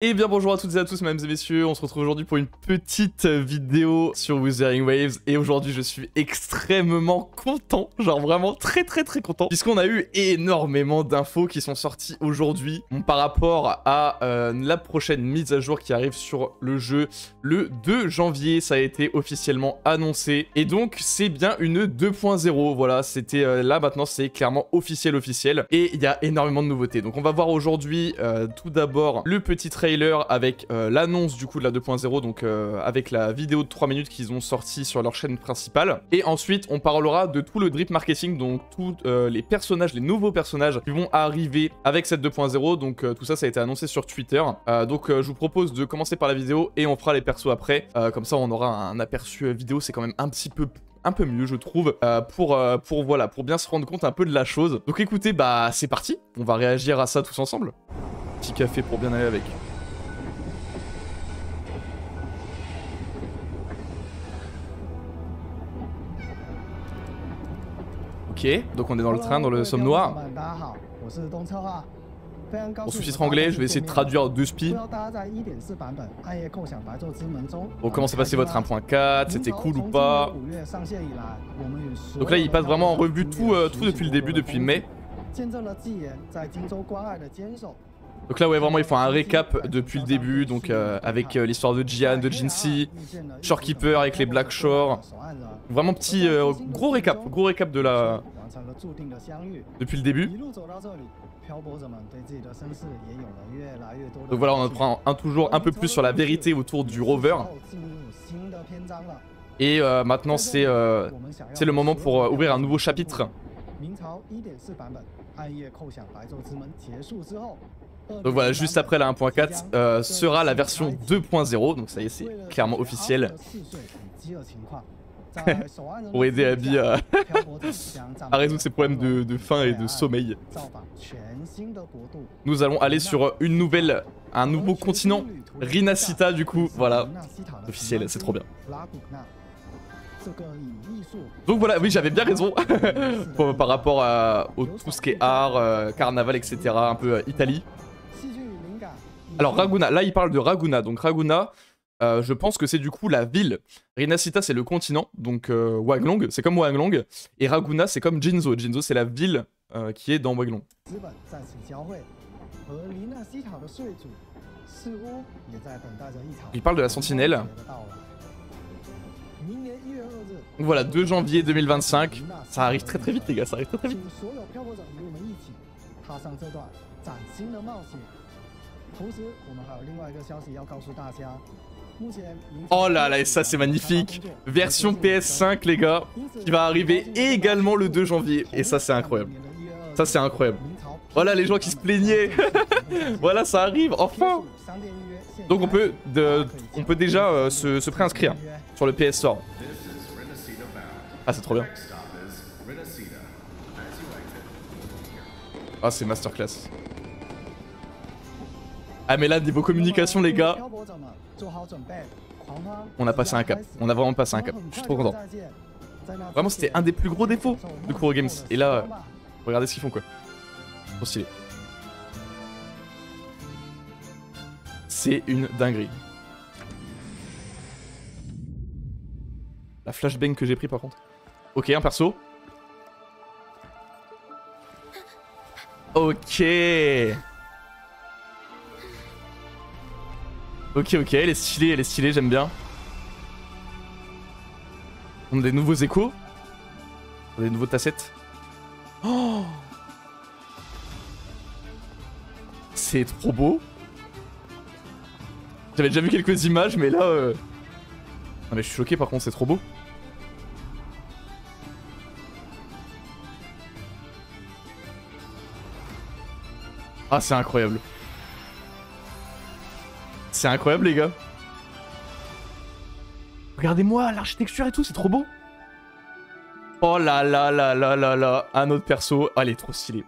Et eh bien bonjour à toutes et à tous mesdames et messieurs, on se retrouve aujourd'hui pour une petite vidéo sur Withering Waves et aujourd'hui je suis extrêmement content, genre vraiment très très très content puisqu'on a eu énormément d'infos qui sont sorties aujourd'hui par rapport à euh, la prochaine mise à jour qui arrive sur le jeu le 2 janvier, ça a été officiellement annoncé et donc c'est bien une 2.0, voilà c'était euh, là maintenant c'est clairement officiel officiel et il y a énormément de nouveautés donc on va voir aujourd'hui euh, tout d'abord le petit trait avec euh, l'annonce du coup de la 2.0, donc euh, avec la vidéo de 3 minutes qu'ils ont sorti sur leur chaîne principale. Et ensuite, on parlera de tout le drip marketing, donc tous euh, les personnages, les nouveaux personnages qui vont arriver avec cette 2.0. Donc tout ça, ça a été annoncé sur Twitter. donc je vous propose de commencer par la vidéo et on fera les persos après. comme ça, on aura un aperçu vidéo, c'est quand même un petit peu un peu mieux je trouve pour pour voilà pour bien se rendre compte un peu de la chose donc écoutez bah c'est parti on va réagir à ça tous ensemble petit café pour bien aller avec Ok, donc on est dans le train, dans le somme noir. Pour sous-titre anglais, je vais essayer de traduire deux spi. Bon, comment s'est passé votre 1.4 C'était cool ou pas Donc là, il passe vraiment en revue tout, euh, tout depuis le début, depuis mai. Donc là ouais vraiment ils font un récap depuis le début donc euh, avec euh, l'histoire de Jian, de Jinxi Shorekeeper avec les Black Shore. Vraiment petit euh, gros récap, gros récap de la depuis le début. Donc voilà on apprend un, toujours un peu plus sur la vérité autour du rover. Et maintenant c'est c'est le moment pour ouvrir un nouveau chapitre. Donc voilà, juste après la 1.4 euh, sera la version 2.0, donc ça y est, c'est clairement officiel. pour aider Abby à, résoudre ses problèmes de, faim et de sommeil. Nous allons aller sur une nouvelle, un nouveau continent, Rinacita du coup, voilà, officiel, c'est trop bien. Donc voilà, oui j'avais bien raison par rapport à tout ce qui est art, euh, carnaval, etc, un peu euh, Italie. Alors Raguna, là il parle de Raguna, donc Raguna, euh, je pense que c'est du coup la ville. Rinacita c'est le continent, donc euh, c'est comme Waglong. et Raguna c'est comme Jinzo. Jinzo c'est la ville euh, qui est dans Waglong. Il parle de la sentinelle. Voilà, 2 janvier 2025. Ça arrive très très vite les gars, ça arrive très vite. Oh là là, et ça c'est magnifique Version PS5 les gars, qui va arriver également le 2 janvier. Et ça c'est incroyable. Ça c'est incroyable. Voilà les gens qui se plaignaient. voilà ça arrive, enfin Donc on peut, on peut déjà euh, se, se préinscrire sur le PS Store. Ah c'est trop bien. Ah c'est masterclass. Ah mais là niveau communication les gars On a passé un cap On a vraiment passé un cap Je suis trop content Vraiment c'était un des plus gros défauts de Kuro Games Et là regardez ce qu'ils font quoi Trop stylé C'est une dinguerie La flashbang que j'ai pris par contre Ok un perso Ok Ok, ok, elle est stylée, elle est stylée, j'aime bien. On a des nouveaux échos. On a des nouveaux tassettes. Oh C'est trop beau. J'avais déjà vu quelques images, mais là... Euh, non mais je suis choqué par contre, c'est trop beau. Ah, c'est incroyable. C'est incroyable, les gars. Regardez-moi l'architecture et tout, c'est trop beau. Oh là là là là là là. Un autre perso. elle est trop stylée.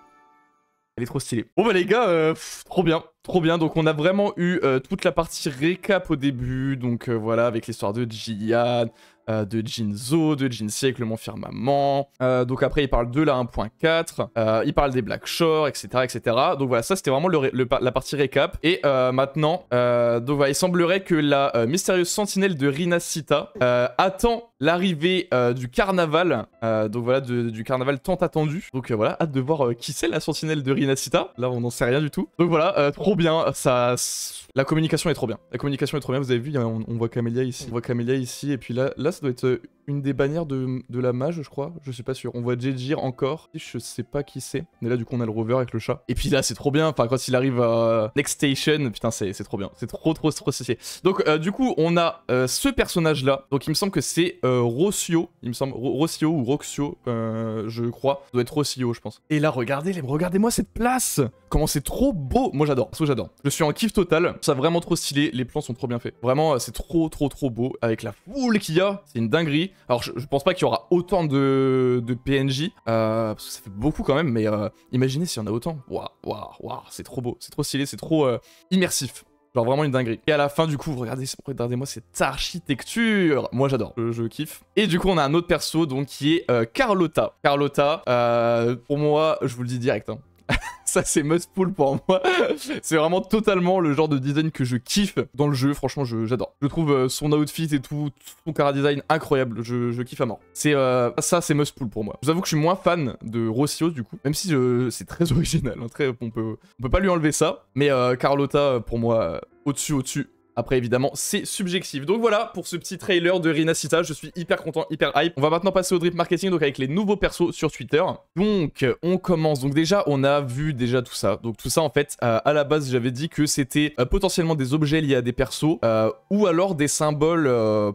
Elle est trop stylée. Bon, bah, les gars, euh, trop bien. Trop bien, donc on a vraiment eu euh, toute la partie récap au début, donc euh, voilà, avec l'histoire de Jian, euh, de Jinzo, de Jinsei avec le Mont Firmament, donc après il parle de la 1.4, il parle des Black Shore, etc., etc. Donc voilà, ça c'était vraiment la partie récap, et maintenant, donc il semblerait que la mystérieuse sentinelle de Rinacita attend l'arrivée du carnaval, donc voilà, du carnaval tant attendu. Donc voilà, hâte de voir qui c'est la sentinelle de Rinacita. Là, on n'en sait rien du tout. Donc voilà, trop trop bien, ça... La communication est trop bien. La communication est trop bien, vous avez vu, on, voit Camélia ici. On voit Camélia ici, et puis là, là ça doit être euh, une des bannières de, la mage, je crois. Je suis pas sûr. On voit Jejir encore. Je sais pas qui c'est. Mais là, du coup, on a le rover avec le chat. Et puis là, c'est trop bien. Enfin, quand il arrive à Next Station, putain, c'est trop bien. C'est trop, trop, trop stylé. Donc, euh, du coup, on a euh, ce personnage-là. Donc, il me semble que c'est Rossio. Il me semble. Rossio ou Roxio, je crois. doit être Rossio, je pense. Et là, regardez, les... regardez-moi cette place. Comment c'est trop beau. Moi, j'adore j'adore. Je suis en kiff total, ça vraiment trop stylé, les plans sont trop bien faits. Vraiment euh, c'est trop trop trop beau avec la foule qu'il y a, c'est une dinguerie. Alors je, pense pas qu'il y aura autant de, PNJ, euh, parce que ça fait beaucoup quand même, mais euh, imaginez s'il y en a autant. Waouh, waouh, waouh, c'est trop beau, c'est trop stylé, c'est trop immersif. Genre vraiment une dinguerie. Et à la fin du coup, regardez, regardez-moi cette architecture. Moi j'adore, je, jeu kiffe. Et du coup on a un autre perso donc qui est Carlotta. Carlotta, pour moi, je vous le dis direct, hein. ça c'est Mustpool pour moi. c'est vraiment totalement le genre de design que je kiffe dans le jeu, franchement j'adore. Je, trouve euh, son outfit et tout, son cara design incroyable, je, kiffe à mort. C'est euh, ça c'est Mustpool pour moi. Je vous avoue que je suis moins fan de Rossios du coup, même si c'est très original, hein, très, on, peut, peut pas lui enlever ça, mais Carlota euh, Carlotta pour moi au-dessus, au-dessus, après, évidemment, c'est subjectif. Donc voilà pour ce petit trailer de Rinacita. Je suis hyper content, hyper hype. On va maintenant passer au drip marketing, donc avec les nouveaux persos sur Twitter. Donc, on commence. Donc déjà, on a vu déjà tout ça. Donc tout ça, en fait, euh, à la base, j'avais dit que c'était euh, potentiellement des objets liés à des persos euh, ou alors des symboles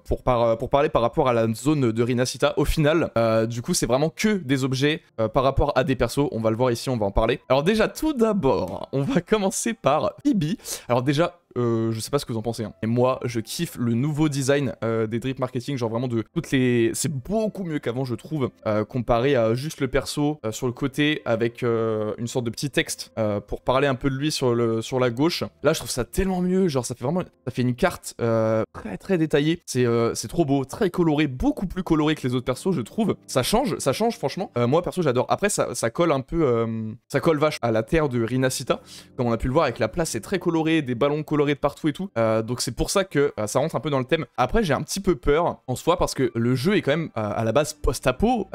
pour, pour parler par rapport à la zone de Rinacita. Au final, du coup, c'est vraiment que des objets par rapport à des persos. On va le voir ici, on va en parler. Alors déjà, tout d'abord, on va commencer par Phoebe. Alors déjà, euh, je sais pas ce que vous en pensez. Hein. Et moi, je kiffe le nouveau design euh, des drip marketing, genre vraiment de toutes les. C'est beaucoup mieux qu'avant, je trouve, euh, comparé à juste le perso sur le côté avec une sorte de petit texte pour parler un peu de lui sur, le, sur la gauche. Là, je trouve ça tellement mieux, genre ça fait vraiment. Ça fait une carte très très détaillée. C'est c'est trop beau, très coloré, beaucoup plus coloré que les autres persos, je trouve. Ça change, ça change, franchement. moi, perso, j'adore. Après, ça, colle un peu. ça colle vache à la terre de Rinacita, comme on a pu le voir, avec la place, c'est très coloré, des ballons colorés de partout et tout. Euh, donc c'est pour ça que euh, ça rentre un peu dans le thème. Après, j'ai un petit peu peur en soi parce que le jeu est quand même euh, à la base post-apo,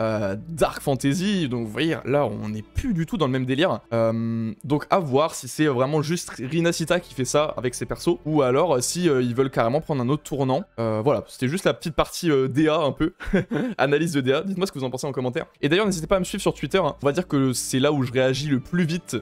dark fantasy. Donc vous voyez, là, on n'est plus du tout dans le même délire. donc à voir si c'est vraiment juste Rinacita qui fait ça avec ses persos ou alors si ils veulent carrément prendre un autre tournant. voilà, c'était juste la petite partie DA un peu, analyse de DA. Dites-moi ce que vous en pensez en commentaire. Et d'ailleurs, n'hésitez pas à me suivre sur Twitter. Hein. On va dire que c'est là où je réagis le plus vite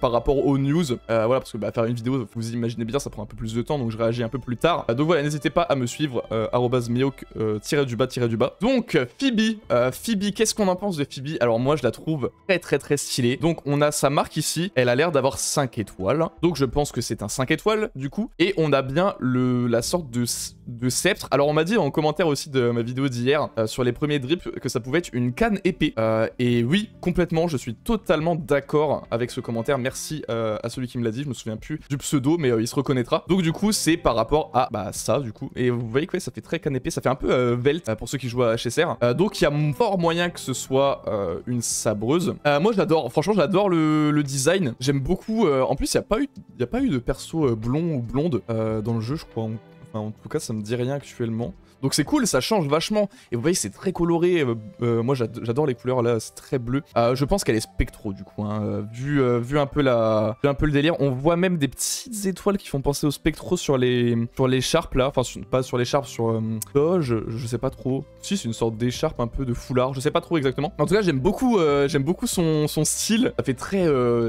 par rapport aux news. voilà, parce que bah, faire une vidéo, vous imaginez bien, ça prend un peu plus de temps, donc je réagis un peu plus tard. Euh, donc voilà, n'hésitez pas à me suivre, euh, arrobas euh, du bas du bas. Donc Phoebe, Phoebe, qu'est-ce qu'on en pense de Phoebe Alors moi je la trouve très très très stylée. Donc on a sa marque ici, elle a l'air d'avoir 5 étoiles, donc je pense que c'est un 5 étoiles du coup. Et on a bien le, la sorte de, de sceptre. Alors on m'a dit en commentaire aussi de ma vidéo d'hier sur les premiers drips que ça pouvait être une canne épée. et oui, complètement, je suis totalement d'accord avec ce commentaire. Merci à celui qui me l'a dit, je me souviens plus du pseudo, mais il se reconnaît donc du coup, c'est par rapport à bah, ça du coup. Et vous voyez que ça fait très canépé ça fait un peu velte euh, euh, pour ceux qui jouent à HSR. Euh, donc il y a fort moyen que ce soit une sabreuse. moi je l'adore, franchement j'adore le, le, design. J'aime beaucoup, en plus il n'y a, pas eu, y a pas eu de perso blond ou blonde dans le jeu je crois. en tout cas ça me dit rien actuellement. Donc c'est cool, ça change vachement. Et vous voyez, c'est très coloré. Euh, euh, moi, j'adore les couleurs là, c'est très bleu. Ah, je pense qu'elle est spectro du coup. Hein. Vu, euh, vu, un peu la, un peu le délire, on voit même des petites étoiles qui font penser au spectro sur les, sur l'écharpe là. Enfin, pas sur l'écharpe, sur oh, je... sais pas trop. Si, c'est une sorte d'écharpe un peu de foulard. Je sais pas trop exactement. En tout cas, j'aime beaucoup, j'aime beaucoup son... style. Ça fait très,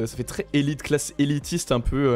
ça fait très élite, classe élitiste un peu.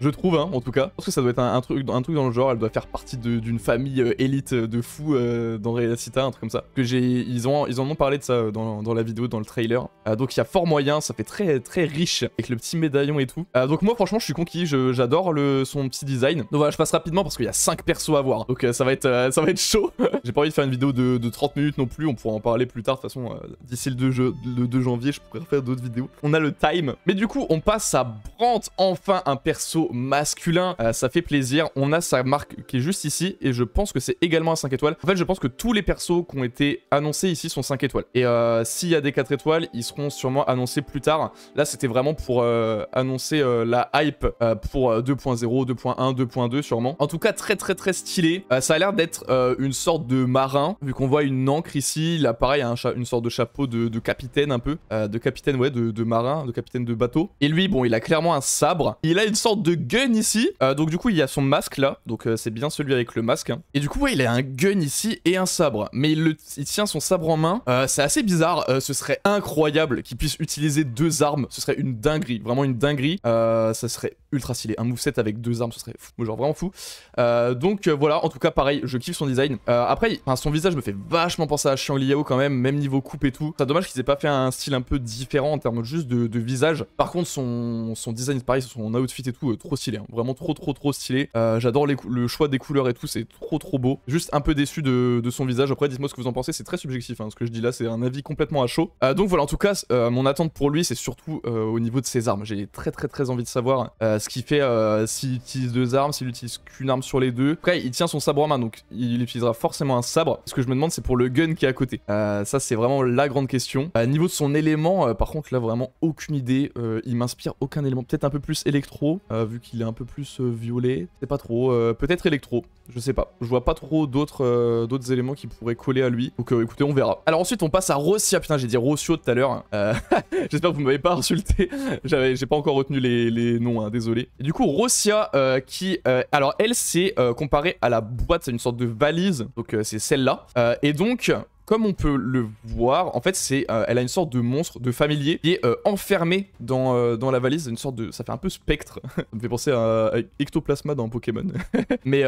je trouve, hein, en tout cas. Je pense que ça doit être un, truc, un truc dans le genre. Elle doit faire partie d'une famille élite de fou euh, dans Cita, un truc comme ça. Que j'ai, ils, ont, ils en ont parlé de ça euh, dans, dans la vidéo, dans le trailer. Ah, donc il y a fort moyen, ça fait très très riche avec le petit médaillon et tout. Ah, donc moi franchement je suis conquis, j'adore le, son petit design. Donc voilà, je passe rapidement parce qu'il y a 5 persos à voir. Donc euh, ça, va être, euh, ça va être chaud. j'ai pas envie de faire une vidéo de, de, 30 minutes non plus, on pourra en parler plus tard. De toute façon, d'ici le 2, le 2 janvier, je pourrais faire d'autres vidéos. On a le time. Mais du coup, on passe à Brandt, enfin un perso masculin. Ah, ça fait plaisir. On a sa marque qui est juste ici et je pense que c'est également 5 étoiles. En fait, je pense que tous les persos qui ont été annoncés ici sont 5 étoiles. Et euh, s'il y a des 4 étoiles, ils seront sûrement annoncés plus tard. Là, c'était vraiment pour euh, annoncer euh, la hype pour 2.0, 2.1, 2.2 sûrement. En tout cas, très très très stylé. ça a l'air d'être une sorte de marin, vu qu'on voit une encre ici. Là, pareil, un une sorte de chapeau de, capitaine un peu. de capitaine, ouais, de, marin, de capitaine de bateau. Et lui, bon, il a clairement un sabre. Il a une sorte de gun ici. donc du coup, il y a son masque là. Donc c'est bien celui avec le masque. Hein. Et du coup, ouais, il a un gun ici et un sabre. Mais il, le, tient son sabre en main. Euh, c'est assez bizarre. Euh, ce serait incroyable qu'il puisse utiliser deux armes. Ce serait une dinguerie. Vraiment une dinguerie. Euh, ça serait ultra stylé. Un moveset avec deux armes, ce serait Genre vraiment fou. donc voilà, en tout cas, pareil, je kiffe son design. après, son visage me fait vachement penser à Shang Liao quand même. Même niveau coupe et tout. C'est dommage qu'ils aient pas fait un style un peu différent en termes juste de, visage. Par contre, son, son design, pareil, son outfit et tout, trop stylé. Hein. Vraiment trop, trop, trop stylé. J'adore le choix des couleurs et tout. C'est trop, trop beau. Juste un peu déçu de, son visage. Après, dites-moi ce que vous en pensez, c'est très subjectif. Hein. Ce que je dis là, c'est un avis complètement à chaud. Euh, donc voilà, en tout cas, euh, mon attente pour lui, c'est surtout euh, au niveau de ses armes. J'ai très très très envie de savoir ce qu'il fait s'il utilise deux armes, s'il utilise qu'une arme sur les deux. Après, il tient son sabre en main, donc il utilisera forcément un sabre. Ce que je me demande, c'est pour le gun qui est à côté. ça, c'est vraiment la grande question. niveau de son élément, par contre, là, vraiment aucune idée. il m'inspire aucun élément. Peut-être un peu plus électro, vu qu'il est un peu plus violet. C'est pas trop. Peut-être électro, je sais pas. Je vois pas trop d'autres euh, d'autres éléments qui pourraient coller à lui. Donc euh, écoutez, on verra. Alors ensuite, on passe à Rossia. Ah, putain, j'ai dit Rossio tout à l'heure. Hein. Euh, j'espère que vous ne m'avez pas insulté. j'ai pas encore retenu les, noms, hein, désolé. du coup, Rossia qui... alors elle, c'est comparée à la boîte, c'est une sorte de valise. Donc c'est celle-là. et donc, comme on peut le voir, en fait, c'est, euh, elle a une sorte de monstre, de familier, qui est euh, enfermé dans, euh, dans la valise, une sorte de, ça fait un peu spectre. ça me fait penser à, Ectoplasma dans Pokémon. Mais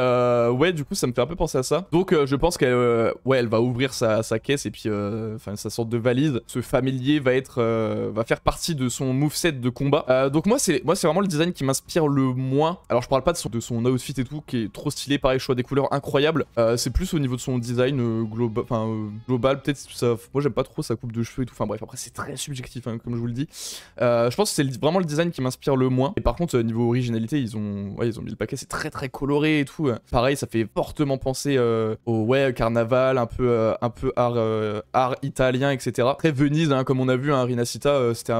ouais, du coup, ça me fait un peu penser à ça. Donc, je pense qu'elle, ouais, elle va ouvrir sa, sa caisse et puis, enfin, sa sorte de valise. Ce familier va être, va faire partie de son moveset de combat. donc moi, c'est, moi, c'est vraiment le design qui m'inspire le moins. Alors, je parle pas de son, de son outfit et tout, qui est trop stylé, pareil, choix des couleurs incroyables. c'est plus au niveau de son design global, enfin global, peut-être ça. Moi, j'aime pas trop sa coupe de cheveux et tout. Enfin bref, après, c'est très subjectif, hein, comme je vous le dis. Euh, je pense que c'est vraiment le design qui m'inspire le moins. Et par contre, euh, niveau originalité, ils ont, ouais, ils ont mis le paquet. C'est très très coloré et tout. Hein. Pareil, ça fait fortement penser euh, au ouais carnaval, un peu, un peu art, art italien, etc. Très Venise, hein, comme on a vu, Rinacita Rinascita, c'était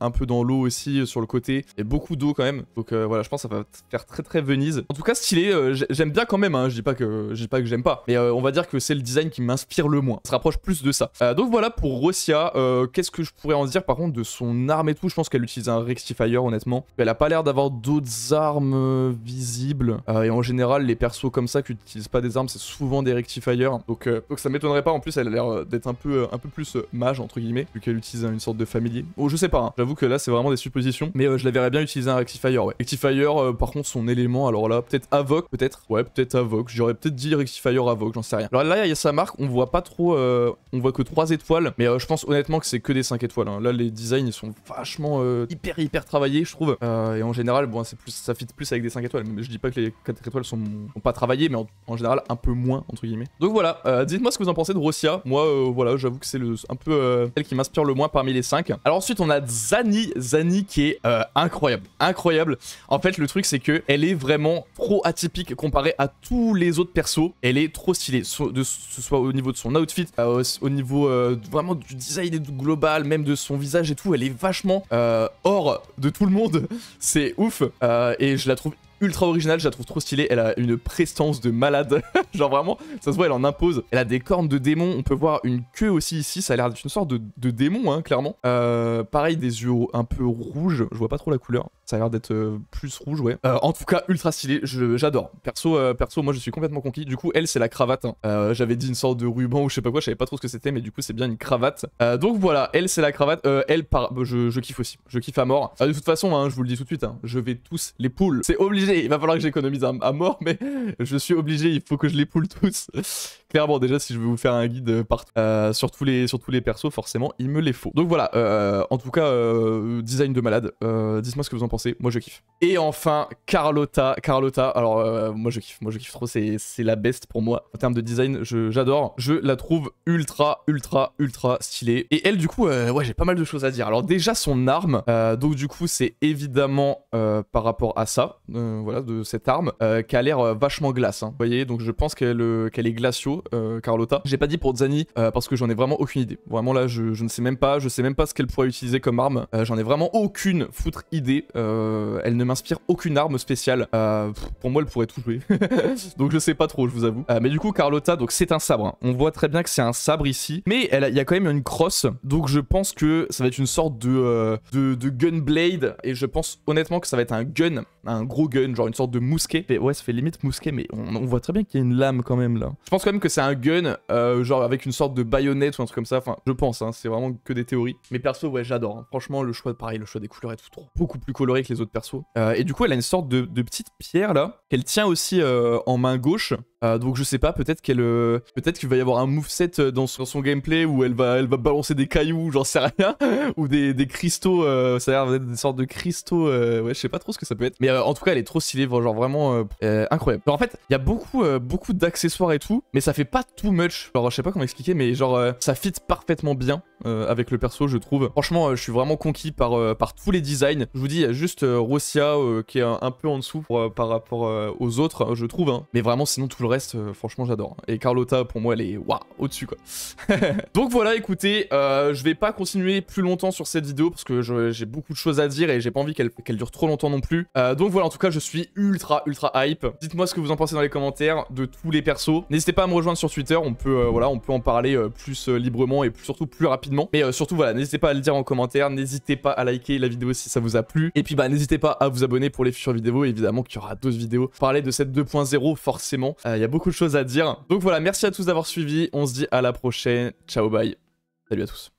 un, peu dans l'eau aussi sur le côté. Et beaucoup d'eau quand même. Donc voilà, je pense que ça va faire très très Venise. En tout cas, stylé. j'aime bien quand même. je dis pas que, je pas que j'aime pas. Mais on va dire que c'est le design qui m'inspire le moins rapproche plus de ça. Euh, donc voilà pour Rossia. Euh, qu'est-ce que je pourrais en dire par contre de son arme et tout Je pense qu'elle utilise un rectifier honnêtement. Elle a pas l'air d'avoir d'autres armes euh, visibles. et en général, les persos comme ça qui n'utilisent pas des armes, c'est souvent des rectifiers. Donc, donc ça m'étonnerait pas. En plus, elle a l'air d'être un peu, un peu plus mage entre guillemets, vu qu'elle utilise une sorte de familier. Bon, oh, je sais pas. Hein. J'avoue que là, c'est vraiment des suppositions. Mais je la verrais bien utiliser un rectifier. Rectifier, par contre, son élément. Alors là, peut-être Avoc, peut-être. Ouais, peut-être Avoc. J'aurais peut-être dit rectifier Avoc, j'en sais rien. Alors là, il y a sa marque. On voit pas trop euh, on voit que 3 étoiles, mais euh, je pense honnêtement que c'est que des 5 étoiles. Hein. Là, les designs, sont vachement euh, hyper, hyper travaillés, je trouve. et en général, bon, c'est plus, ça fit plus avec des 5 étoiles. Mais je dis pas que les 4 étoiles sont, pas travaillées, mais en, général, un peu moins, entre guillemets. Donc voilà, dites-moi ce que vous en pensez de Rossia. Moi, voilà, j'avoue que c'est un peu celle qui m'inspire le moins parmi les 5. Alors ensuite, on a Zani. Zani qui est incroyable, incroyable. En fait, le truc, c'est que elle est vraiment trop atypique comparée à tous les autres persos. Elle est trop stylée, ce soit au niveau de son outfit, au niveau euh, vraiment du design global, même de son visage et tout, elle est vachement euh, hors de tout le monde. C'est ouf. Euh, et je la trouve ultra originale, je la trouve trop stylée. Elle a une prestance de malade. Genre vraiment, ça se voit, elle en impose. Elle a des cornes de démon. On peut voir une queue aussi ici. Ça a l'air d'être une sorte de, démon, hein, clairement. Euh, pareil, des yeux un peu rouges. Je vois pas trop la couleur. Ça a l'air d'être euh, plus rouge, ouais. Euh, en tout cas, ultra stylé. J'adore. Perso, perso, moi, je suis complètement conquis. Du coup, elle, c'est la cravate. Hein. J'avais dit une sorte de ruban ou je sais pas quoi. Je savais pas trop ce que c'était, mais du coup, c'est bien une cravate. donc voilà, elle, c'est la cravate. elle, par... je, kiffe aussi. Je kiffe à mort. de toute façon, hein, je vous le dis tout de suite, je vais tous les poules. C'est obligé il va falloir que j'économise à, mort, mais je suis obligé, il faut que je les poule tous. Clairement, déjà, si je veux vous faire un guide partout, euh, sur, tous les, sur tous les persos, forcément, il me les faut. Donc voilà, euh, en tout cas, euh, design de malade. Dites-moi ce que vous en pensez, moi je kiffe. Et enfin, Carlotta. Carlotta, alors moi je kiffe, moi je kiffe trop, c'est la best pour moi. En termes de design, j'adore. Je, la trouve ultra, ultra, ultra stylée. Et elle, du coup, ouais, j'ai pas mal de choses à dire. Alors déjà, son arme, donc du coup, c'est évidemment par rapport à ça voilà, de cette arme euh, qui a l'air euh, vachement glace. Hein. vous voyez, donc je pense qu'elle euh, est glacio, Carlotta. J'ai pas dit pour Zani parce que j'en ai vraiment aucune idée. Vraiment là, je, ne sais même pas, je sais même pas ce qu'elle pourrait utiliser comme arme. j'en ai vraiment aucune foutre idée. elle ne m'inspire aucune arme spéciale. pour moi, elle pourrait tout jouer. donc je sais pas trop, je vous avoue. mais du coup, Carlotta, donc c'est un sabre. Hein. On voit très bien que c'est un sabre ici, mais il y a quand même une crosse, donc je pense que ça va être une sorte de, de, de gunblade, et je pense honnêtement que ça va être un gun, un gros gun, genre une sorte de mousquet. ouais, ça fait limite mousquet, mais on, voit très bien qu'il y a une lame quand même là. Je pense quand même que c'est un gun, euh, genre avec une sorte de baïonnette ou un truc comme ça. Enfin, je pense, hein, c'est vraiment que des théories. Mais perso, ouais, j'adore. Hein. Franchement, le choix, pareil, le choix des couleurs est trop, beaucoup plus coloré que les autres persos. Euh, et du coup, elle a une sorte de, petite pierre là, qu'elle tient aussi euh, en main gauche. Euh, donc je sais pas, peut-être qu'elle, euh, peut-être qu'il va y avoir un moveset euh, dans son, son gameplay où elle va, elle va balancer des cailloux, j'en sais rien, ou des, cristaux, ça a l'air d'être des sortes de cristaux, ouais, je sais pas trop ce que ça peut être. Mais en tout cas, elle est trop stylée, genre vraiment incroyable. en fait, il y a beaucoup, beaucoup d'accessoires et tout, mais ça fait pas too much. Genre, je sais pas comment expliquer, mais genre ça fit parfaitement bien euh, avec le perso, je trouve. Franchement, euh, je suis vraiment conquis par, euh, par tous les designs. Je vous dis, il y a juste Rosia qui est un, peu en dessous par rapport aux autres, je trouve. Hein. Mais vraiment, sinon, tout le reste, franchement, j'adore. Hein. Et Carlotta, pour moi, elle est waouh, au-dessus, quoi. Donc voilà, écoutez, je vais pas continuer plus longtemps sur cette vidéo parce que j'ai beaucoup de choses à dire et j'ai pas envie qu'elle qu'elle dure trop longtemps non plus. donc voilà, en tout cas, je suis ultra, ultra hype. Dites-moi ce que vous en pensez dans les commentaires de tous les persos. N'hésitez pas à me rejoindre sur Twitter, on peut, voilà, on peut en parler plus librement et plus, surtout plus rapidement mais euh, surtout, voilà, n'hésitez pas à le dire en commentaire, n'hésitez pas à liker la vidéo si ça vous a plu. Et puis, bah, n'hésitez pas à vous abonner pour les futures vidéos. Évidemment qu'il y aura d'autres vidéos. Parler de cette 2.0, forcément. Euh, il y a beaucoup de choses à dire. Donc voilà, merci à tous d'avoir suivi. On se dit à la prochaine. Ciao, bye. Salut à tous.